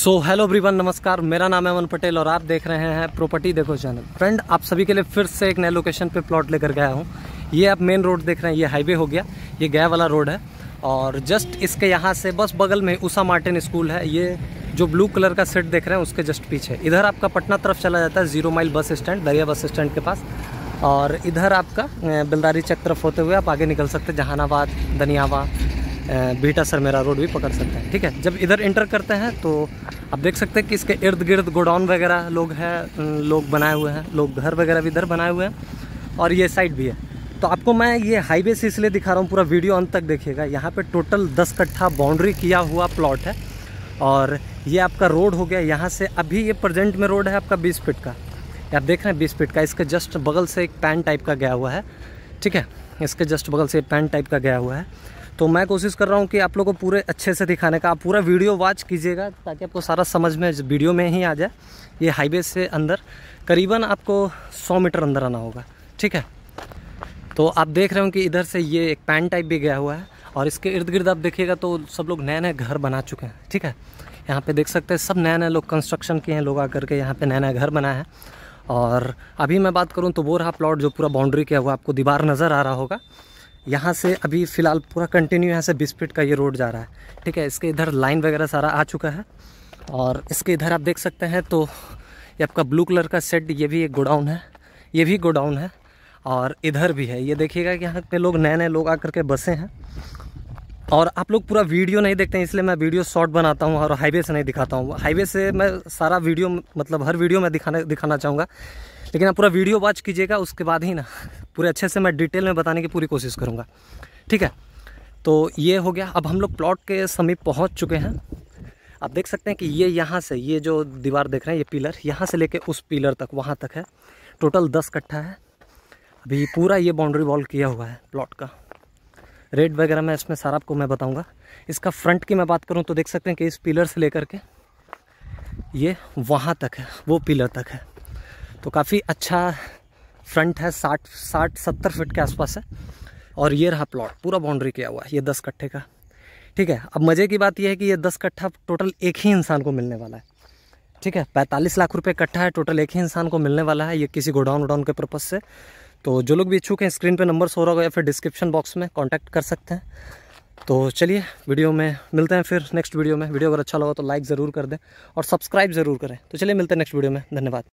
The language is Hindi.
सो हेलो ब्रीवन नमस्कार मेरा नाम है अमन पटेल और आप देख रहे हैं प्रॉपर्टी देखो चैनल फ्रेंड आप सभी के लिए फिर से एक नए लोकेशन पे प्लॉट लेकर गया हूँ ये आप मेन रोड देख रहे हैं ये हाईवे हो गया ये गया वाला रोड है और जस्ट इसके यहाँ से बस बगल में उषा मार्टिन स्कूल है ये जो ब्लू कलर का सेट देख रहे हैं उसके जस्ट पीछे इधर आपका पटना तरफ चला जाता है जीरो माइल बस स्टैंड दरिया बस स्टैंड के पास और इधर आपका बिलदारी चक तरफ होते हुए आप आगे निकल सकते जहानाबाद दनियावा बीटा सरमेरा रोड भी पकड़ सकते हैं ठीक है जब इधर इंटर करते हैं तो आप देख सकते हैं कि इसके इर्द गिर्द गोडाउन वगैरह लोग हैं लोग बनाए हुए हैं लोग घर वगैरह भी इधर बनाए हुए हैं और ये साइड भी है तो आपको मैं ये हाईवे से इसलिए दिखा रहा हूँ पूरा वीडियो अंत तक देखिएगा यहाँ पे टोटल दस कट्ठा बाउंड्री किया हुआ प्लॉट है और ये आपका रोड हो गया यहाँ से अभी ये प्रेजेंट में रोड है आपका बीस फिट का आप देख रहे हैं बीस फिट का इसके जस्ट बगल से एक पैन टाइप का गया हुआ है ठीक है इसके जस्ट बगल से पैन टाइप का गया हुआ है तो मैं कोशिश कर रहा हूँ कि आप लोग को पूरे अच्छे से दिखाने का आप पूरा वीडियो वॉच कीजिएगा ताकि आपको सारा समझ में वीडियो में ही आ जाए ये हाईवे से अंदर करीबन आपको सौ मीटर अंदर आना होगा ठीक है तो आप देख रहे हो कि इधर से ये एक पैन टाइप भी गया हुआ है और इसके इर्द गिर्द आप देखिएगा तो सब लोग नए नए घर बना चुके हैं ठीक है यहाँ पे देख सकते हैं सब नए नए लोग कंस्ट्रक्शन किए हैं लोग आकर के यहाँ पे नया नया घर बनाए है और अभी मैं बात करूँ तो वो रहा प्लॉट जो पूरा बाउंड्री किया हुआ आपको दीवार नज़र आ रहा होगा यहाँ से अभी फ़िलहाल पूरा कंटिन्यू यहाँ से बीस फीट का ये रोड जा रहा है ठीक है इसके इधर लाइन वगैरह सारा आ चुका है और इसके इधर आप देख सकते हैं तो ये आपका ब्लू कलर का सेट ये भी एक गोडाउन है ये भी गोडाउन है और इधर भी है ये देखिएगा कि यहाँ पे लोग नए नए लोग आकर के बसे हैं और आप लोग पूरा वीडियो नहीं देखते हैं इसलिए मैं वीडियो शॉर्ट बनाता हूँ और हाईवे से नहीं दिखाता हूँ हाईवे से मैं सारा वीडियो मतलब हर वीडियो मैं दिखाने दिखाना चाहूँगा लेकिन आप पूरा वीडियो वॉच कीजिएगा उसके बाद ही ना पूरे अच्छे से मैं डिटेल में बताने की पूरी कोशिश करूँगा ठीक है तो ये हो गया अब हम लोग प्लॉट के समीप पहुँच चुके हैं आप देख सकते हैं कि ये यहाँ से ये जो दीवार देख रहे हैं ये पिलर यहाँ से लेके उस पिलर तक वहाँ तक है टोटल दस कट्ठा है अभी पूरा ये बाउंड्री वॉल किया हुआ है प्लॉट का रेट वगैरह मैं इसमें सारा आपको मैं बताऊंगा इसका फ्रंट की मैं बात करूं तो देख सकते हैं कि इस पिलर से लेकर के ये वहाँ तक है वो पिलर तक है तो काफ़ी अच्छा फ्रंट है साठ साठ सत्तर फिट के आसपास है और ये रहा प्लॉट पूरा बाउंड्री किया हुआ है ये दस कट्ठे का ठीक है अब मज़े की बात यह है कि ये दस कट्ठा टोटल एक ही इंसान को मिलने वाला है ठीक है पैंतालीस लाख रुपये कट्ठा है टोटल एक ही इंसान को मिलने वाला है ये किसी गोडाउन वोडाउन के पर्पज़ से तो जो लोग भी इच्छुक हैं स्क्रीन पर नंबर हो रहा होगा या फिर डिस्क्रिप्शन बॉक्स में कॉन्टैक्ट कर सकते हैं तो चलिए वीडियो में मिलते हैं फिर नेक्स्ट वीडियो में वीडियो अगर अच्छा लगा तो लाइक ज़रूर कर दें और सब्सक्राइब ज़रूर करें तो चलिए मिलते हैं नेक्स्ट वीडियो में धन्यवाद